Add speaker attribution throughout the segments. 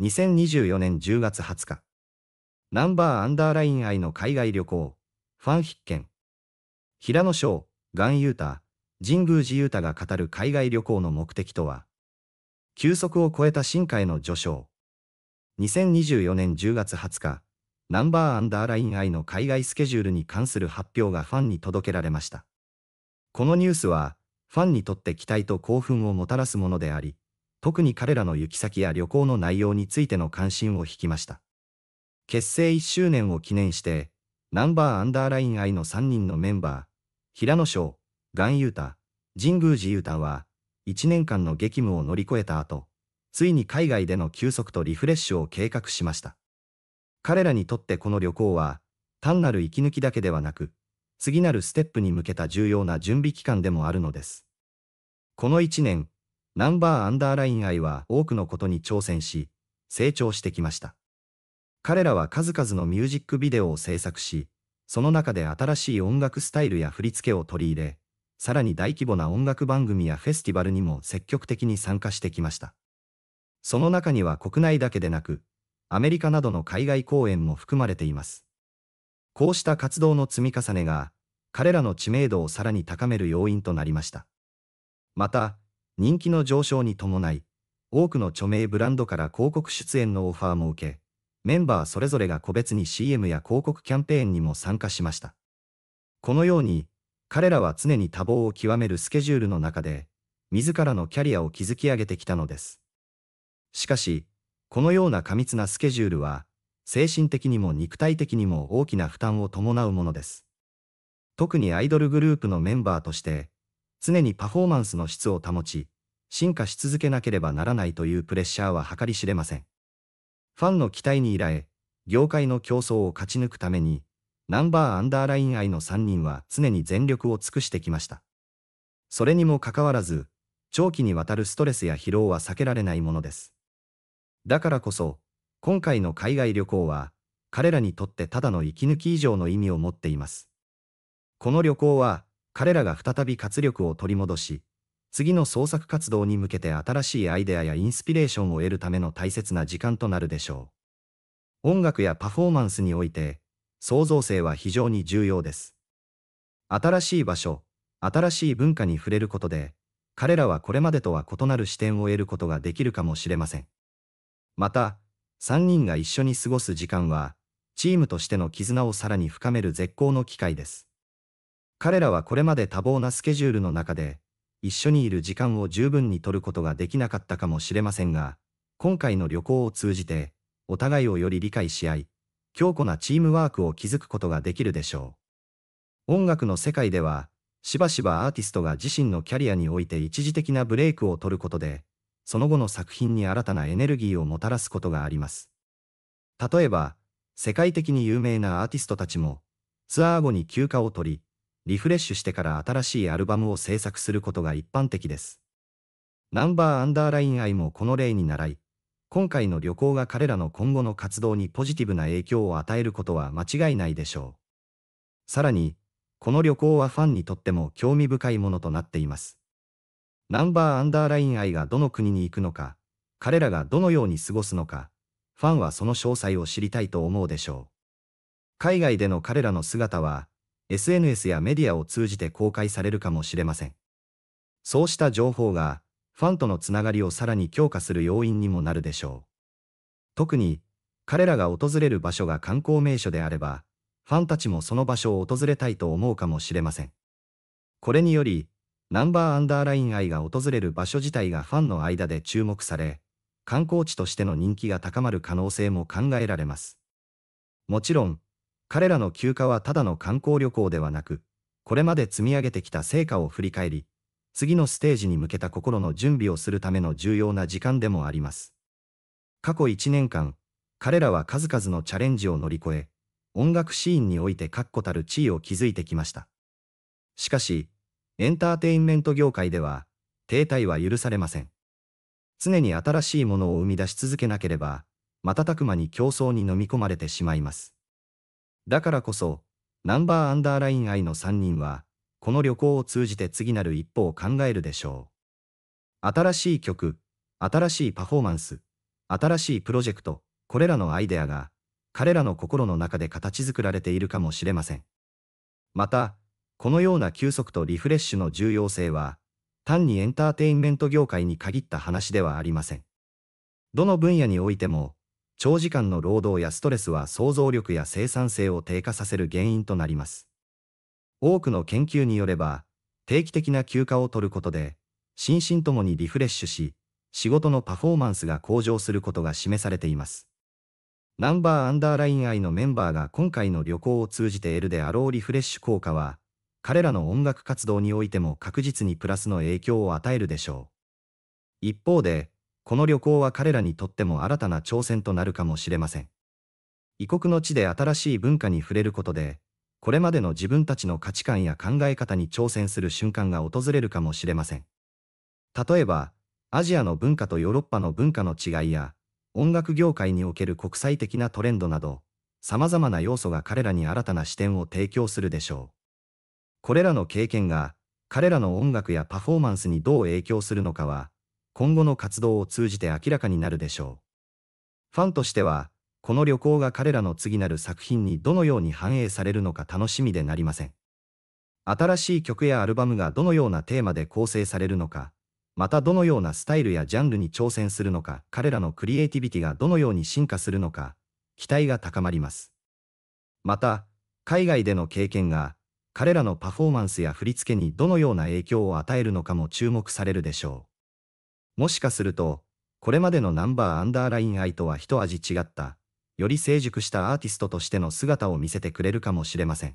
Speaker 1: 2024年10月20日。ナンバーアンダーライン愛の海外旅行。ファン必見。平野翔、ガンユータ、神宮寺ユータが語る海外旅行の目的とは、急速を超えた進化への序章。2024年10月20日、ナンバーアンダーライン愛の海外スケジュールに関する発表がファンに届けられました。このニュースは、ファンにとって期待と興奮をもたらすものであり、特に彼らの行き先や旅行の内容についての関心を引きました。結成1周年を記念して、ナンバーアンダーライン愛の3人のメンバー、平野翔、岩優太、神宮寺優太は、1年間の激務を乗り越えた後、ついに海外での休息とリフレッシュを計画しました。彼らにとってこの旅行は、単なる息抜きだけではなく、次なるステップに向けた重要な準備期間でもあるのです。この1年、ナンバーアンダーライン愛は多くのことに挑戦し、成長してきました。彼らは数々のミュージックビデオを制作し、その中で新しい音楽スタイルや振り付けを取り入れ、さらに大規模な音楽番組やフェスティバルにも積極的に参加してきました。その中には国内だけでなく、アメリカなどの海外公演も含まれています。こうした活動の積み重ねが、彼らの知名度をさらに高める要因となりました。また、人気の上昇に伴い、多くの著名ブランドから広告出演のオファーも受け、メンバーそれぞれが個別に CM や広告キャンペーンにも参加しました。このように、彼らは常に多忙を極めるスケジュールの中で、自らのキャリアを築き上げてきたのです。しかし、このような過密なスケジュールは、精神的にも肉体的にも大きな負担を伴うものです。特にアイドルグループのメンバーとして、常にパフォーマンスの質を保ち、進化し続けなければならないというプレッシャーは計り知れません。ファンの期待に依頼、業界の競争を勝ち抜くために、ナンバーアンダーライン愛の3人は常に全力を尽くしてきました。それにもかかわらず、長期にわたるストレスや疲労は避けられないものです。だからこそ、今回の海外旅行は、彼らにとってただの息抜き以上の意味を持っています。この旅行は、彼らが再び活力を取り戻し、次の創作活動に向けて新しいアイデアやインスピレーションを得るための大切な時間となるでしょう。音楽やパフォーマンスにおいて、創造性は非常に重要です。新しい場所、新しい文化に触れることで、彼らはこれまでとは異なる視点を得ることができるかもしれません。また、3人が一緒に過ごす時間は、チームとしての絆をさらに深める絶好の機会です。彼らはこれまで多忙なスケジュールの中で、一緒にいる時間を十分に取ることができなかったかもしれませんが、今回の旅行を通じて、お互いをより理解し合い、強固なチームワークを築くことができるでしょう。音楽の世界では、しばしばアーティストが自身のキャリアにおいて一時的なブレイクを取ることで、その後の作品に新たなエネルギーをもたらすことがあります。例えば、世界的に有名なアーティストたちも、ツアー後に休暇を取り、リフレッシュしてから新しいアルバムを制作することが一般的です。ナンバーアンダーライン愛もこの例に倣い、今回の旅行が彼らの今後の活動にポジティブな影響を与えることは間違いないでしょう。さらに、この旅行はファンにとっても興味深いものとなっています。ナンバーアンダーライン愛がどの国に行くのか、彼らがどのように過ごすのか、ファンはその詳細を知りたいと思うでしょう。海外での彼らの姿は、SNS やメディアを通じて公開されるかもしれません。そうした情報が、ファンとのつながりをさらに強化する要因にもなるでしょう。特に、彼らが訪れる場所が観光名所であれば、ファンたちもその場所を訪れたいと思うかもしれません。これにより、ナンバーアンダーライン愛が訪れる場所自体がファンの間で注目され、観光地としての人気が高まる可能性も考えられます。もちろん、彼らの休暇はただの観光旅行ではなく、これまで積み上げてきた成果を振り返り、次のステージに向けた心の準備をするための重要な時間でもあります。過去1年間、彼らは数々のチャレンジを乗り越え、音楽シーンにおいて確固たる地位を築いてきました。しかし、エンターテインメント業界では、停滞は許されません。常に新しいものを生み出し続けなければ、瞬く間に競争に飲み込まれてしまいます。だからこそ、ナンバーアンダーライン愛の3人は、この旅行を通じて次なる一歩を考えるでしょう。新しい曲、新しいパフォーマンス、新しいプロジェクト、これらのアイデアが、彼らの心の中で形作られているかもしれません。また、このような休息とリフレッシュの重要性は、単にエンターテインメント業界に限った話ではありません。どの分野においても、長時間の労働やストレスは想像力や生産性を低下させる原因となります。多くの研究によれば、定期的な休暇を取ることで、心身ともにリフレッシュし、仕事のパフォーマンスが向上することが示されています。ナンバーアンダーライン愛のメンバーが今回の旅行を通じて得るであろうリフレッシュ効果は、彼らの音楽活動においても確実にプラスの影響を与えるでしょう。一方で、この旅行は彼らにとっても新たな挑戦となるかもしれません。異国の地で新しい文化に触れることで、これまでの自分たちの価値観や考え方に挑戦する瞬間が訪れるかもしれません。例えば、アジアの文化とヨーロッパの文化の違いや、音楽業界における国際的なトレンドなど、様々な要素が彼らに新たな視点を提供するでしょう。これらの経験が、彼らの音楽やパフォーマンスにどう影響するのかは、今後の活動を通じて明らかになるでしょう。ファンとしては、この旅行が彼らの次なる作品にどのように反映されるのか楽しみでなりません。新しい曲やアルバムがどのようなテーマで構成されるのか、またどのようなスタイルやジャンルに挑戦するのか、彼らのクリエイティビティがどのように進化するのか、期待が高まります。また、海外での経験が、彼らのパフォーマンスや振り付けにどのような影響を与えるのかも注目されるでしょう。もしかすると、これまでのナンバーアンダーライン愛とは一味違った、より成熟したアーティストとしての姿を見せてくれるかもしれません。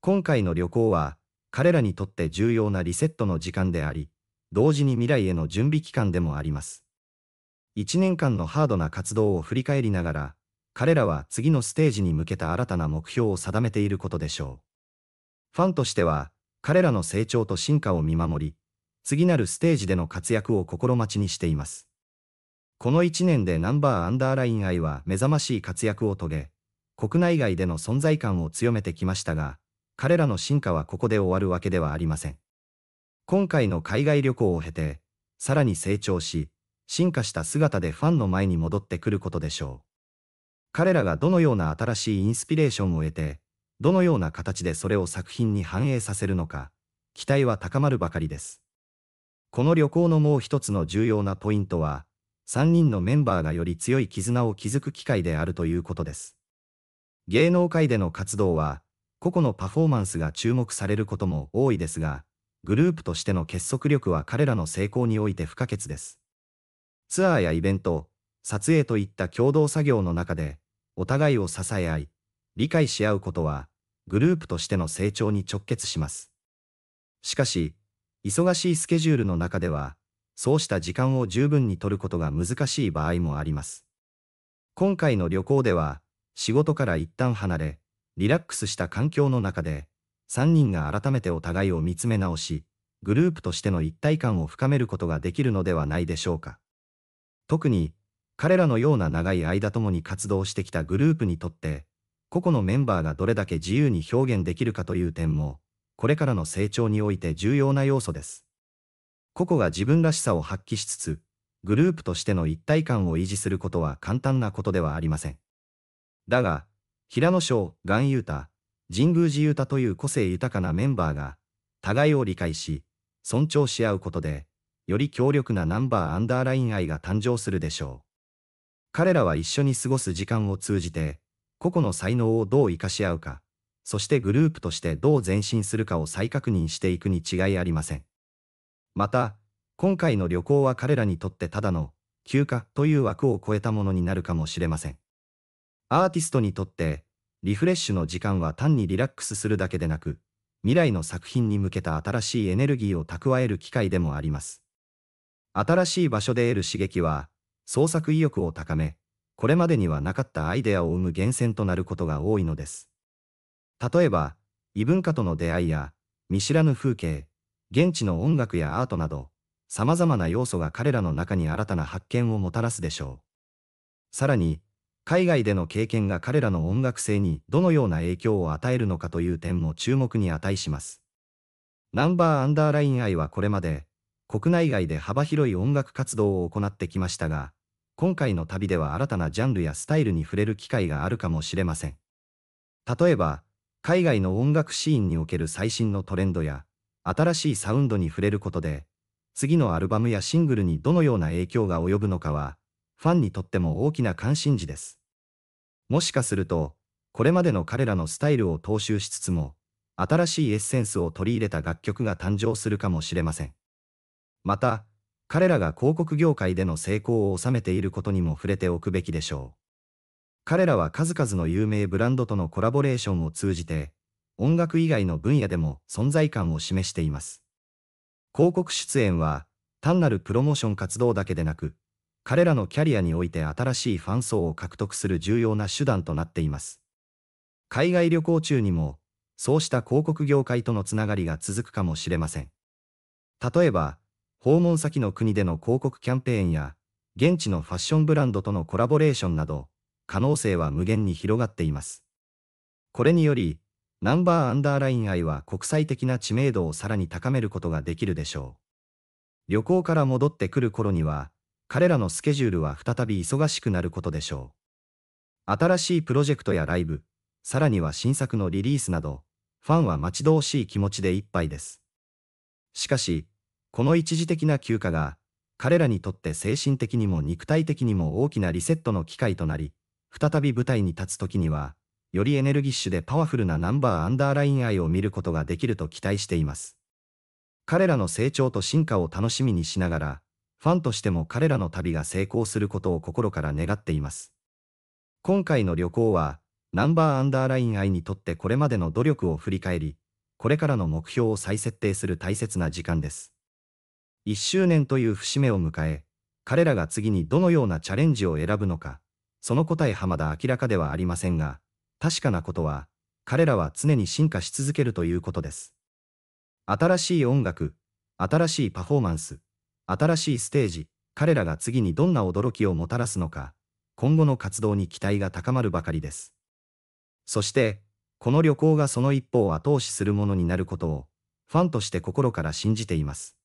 Speaker 1: 今回の旅行は、彼らにとって重要なリセットの時間であり、同時に未来への準備期間でもあります。1年間のハードな活動を振り返りながら、彼らは次のステージに向けた新たな目標を定めていることでしょう。ファンとしては、彼らの成長と進化を見守り、次なるステージでの活躍を心待ちにしています。この1年でナンバーアンダーライン愛は目覚ましい活躍を遂げ、国内外での存在感を強めてきましたが、彼らの進化はここで終わるわけではありません。今回の海外旅行を経て、さらに成長し、進化した姿でファンの前に戻ってくることでしょう。彼らがどのような新しいインスピレーションを得て、どのような形でそれを作品に反映させるのか、期待は高まるばかりです。この旅行のもう一つの重要なポイントは、3人のメンバーがより強い絆を築く機会であるということです。芸能界での活動は、個々のパフォーマンスが注目されることも多いですが、グループとしての結束力は彼らの成功において不可欠です。ツアーやイベント、撮影といった共同作業の中で、お互いを支え合い、理解し合うことは、グループとしての成長に直結します。しかし、忙しいスケジュールの中では、そうした時間を十分に取ることが難しい場合もあります。今回の旅行では、仕事から一旦離れ、リラックスした環境の中で、3人が改めてお互いを見つめ直し、グループとしての一体感を深めることができるのではないでしょうか。特に、彼らのような長い間ともに活動してきたグループにとって、個々のメンバーがどれだけ自由に表現できるかという点も、これからの成長において重要な要素です。個々が自分らしさを発揮しつつ、グループとしての一体感を維持することは簡単なことではありません。だが、平野翔、岩優太、神宮寺優太という個性豊かなメンバーが、互いを理解し、尊重し合うことで、より強力なナンバーアンダーライン愛が誕生するでしょう。彼らは一緒に過ごす時間を通じて、個々の才能をどう活かし合うか、そしてグループとしてどう前進するかを再確認していくに違いありません。また、今回の旅行は彼らにとってただの休暇という枠を超えたものになるかもしれません。アーティストにとって、リフレッシュの時間は単にリラックスするだけでなく、未来の作品に向けた新しいエネルギーを蓄える機会でもあります。新しい場所で得る刺激は、創作意欲を高め、これまでにはなかったアイデアを生む源泉となることが多いのです。例えば、異文化との出会いや、見知らぬ風景、現地の音楽やアートなど、様々な要素が彼らの中に新たな発見をもたらすでしょう。さらに、海外での経験が彼らの音楽性にどのような影響を与えるのかという点も注目に値します。ナンバーアンダーライン愛はこれまで、国内外で幅広い音楽活動を行ってきましたが、今回の旅では新たなジャンルやスタイルに触れる機会があるかもしれません。例えば、海外の音楽シーンにおける最新のトレンドや、新しいサウンドに触れることで、次のアルバムやシングルにどのような影響が及ぶのかは、ファンにとっても大きな関心事です。もしかすると、これまでの彼らのスタイルを踏襲しつつも、新しいエッセンスを取り入れた楽曲が誕生するかもしれません。また、彼らが広告業界での成功を収めていることにも触れておくべきでしょう。彼らは数々の有名ブランドとのコラボレーションを通じて、音楽以外の分野でも存在感を示しています。広告出演は、単なるプロモーション活動だけでなく、彼らのキャリアにおいて新しいファン層を獲得する重要な手段となっています。海外旅行中にも、そうした広告業界とのつながりが続くかもしれません。例えば、訪問先の国での広告キャンペーンや、現地のファッションブランドとのコラボレーションなど、可能性は無限に広がっています。これにより、ナンバーアンダーライン愛は国際的な知名度をさらに高めることができるでしょう。旅行から戻ってくる頃には、彼らのスケジュールは再び忙しくなることでしょう。新しいプロジェクトやライブ、さらには新作のリリースなど、ファンは待ち遠しい気持ちでいっぱいです。しかし、この一時的な休暇が、彼らにとって精神的にも肉体的にも大きなリセットの機会となり、再び舞台に立つ時には、よりエネルギッシュでパワフルなナンバーアンダーライン愛を見ることができると期待しています。彼らの成長と進化を楽しみにしながら、ファンとしても彼らの旅が成功することを心から願っています。今回の旅行は、ナンバーアンダーライン愛にとってこれまでの努力を振り返り、これからの目標を再設定する大切な時間です。1周年という節目を迎え、彼らが次にどのようなチャレンジを選ぶのか、その答えはまだ明らかではありませんが、確かなことは、彼らは常に進化し続けるということです。新しい音楽、新しいパフォーマンス、新しいステージ、彼らが次にどんな驚きをもたらすのか、今後の活動に期待が高まるばかりです。そして、この旅行がその一歩を後押しするものになることを、ファンとして心から信じています。